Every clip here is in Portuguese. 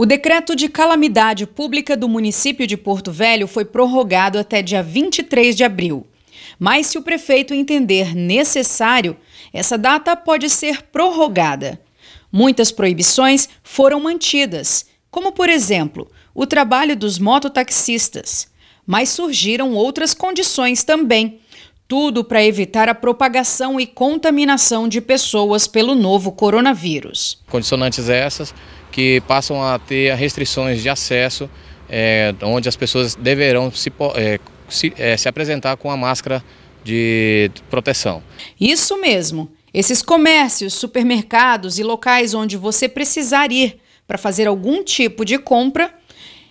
O decreto de calamidade pública do município de Porto Velho foi prorrogado até dia 23 de abril. Mas, se o prefeito entender necessário, essa data pode ser prorrogada. Muitas proibições foram mantidas, como, por exemplo, o trabalho dos mototaxistas. Mas surgiram outras condições também tudo para evitar a propagação e contaminação de pessoas pelo novo coronavírus. Condicionantes essas que passam a ter restrições de acesso, é, onde as pessoas deverão se, é, se, é, se apresentar com a máscara de proteção. Isso mesmo. Esses comércios, supermercados e locais onde você precisar ir para fazer algum tipo de compra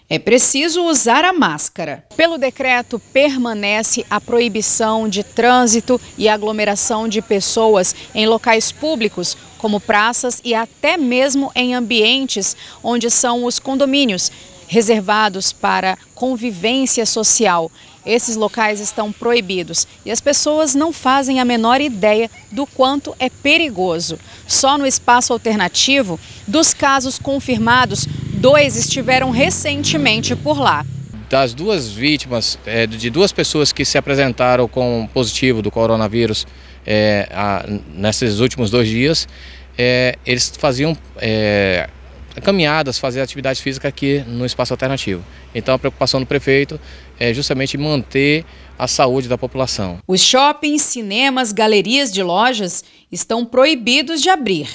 é preciso usar a máscara. Pelo decreto, permanece a proibição de trânsito e aglomeração de pessoas em locais públicos, como praças e até mesmo em ambientes onde são os condomínios, reservados para convivência social. Esses locais estão proibidos e as pessoas não fazem a menor ideia do quanto é perigoso. Só no espaço alternativo, dos casos confirmados, Dois estiveram recentemente por lá. Das duas vítimas, é, de duas pessoas que se apresentaram com positivo do coronavírus é, a, nesses últimos dois dias, é, eles faziam é, caminhadas, faziam atividade física aqui no espaço alternativo. Então a preocupação do prefeito é justamente manter a saúde da população. Os shoppings, cinemas, galerias de lojas estão proibidos de abrir.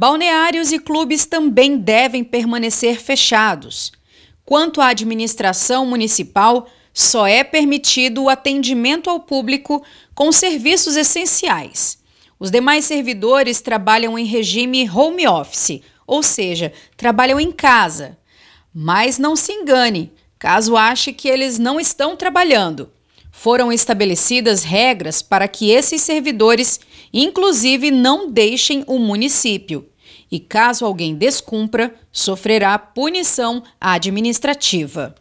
Balneários e clubes também devem permanecer fechados. Quanto à administração municipal, só é permitido o atendimento ao público com serviços essenciais. Os demais servidores trabalham em regime home office, ou seja, trabalham em casa. Mas não se engane, caso ache que eles não estão trabalhando foram estabelecidas regras para que esses servidores, inclusive, não deixem o município. E caso alguém descumpra, sofrerá punição administrativa.